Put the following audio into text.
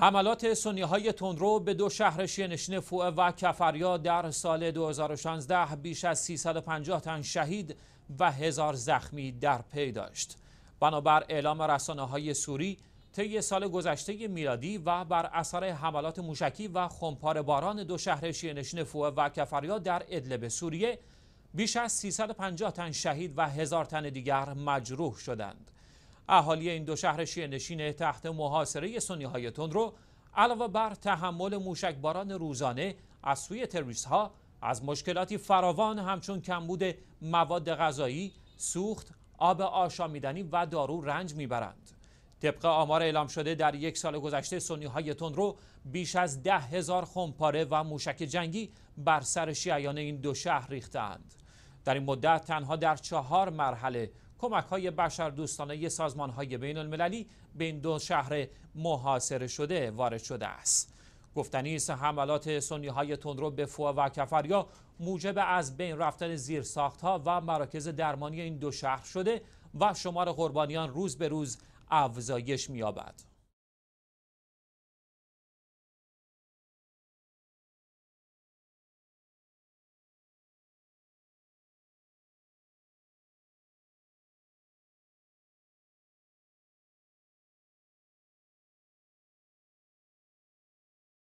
حملات سنی های تندرو به دو شهر شینشن فوه و کفریا در سال 2016 بیش از 350 تن شهید و هزار زخمی در پی داشت. بنابر اعلام رسانه های سوری طی سال گذشته میلادی و بر اثر حملات موشکی و خمپار باران دو شهر شینشن فوه و کفریا در ادلب سوریه بیش از 350 تن شهید و هزار تن دیگر مجروح شدند. اهالی این دو شهر شیعه نشین تحت محاصره سنی های تندرو علاوه بر تحمل موشکباران روزانه از سوی تروریست ها از مشکلاتی فراوان همچون کمبود مواد غذایی، سوخت، آب آشامیدنی و دارو رنج میبرند. طبق آمار اعلام شده در یک سال گذشته سنی های تندرو بیش از ده هزار خمپاره و موشک جنگی بر سر شیعیان این دو شهر ریختند. در این مدت تنها در چهار مرحله کمک های بشر دوستانه سازمان های بین المللی به این دو شهر محاصره شده وارد شده است. گفتنی است حملات سنی های تندرو به فوا و کفریا موجب از بین رفتن ساخت ها و مراکز درمانی این دو شهر شده و شمار قربانیان روز به روز افزایش می‌یابد.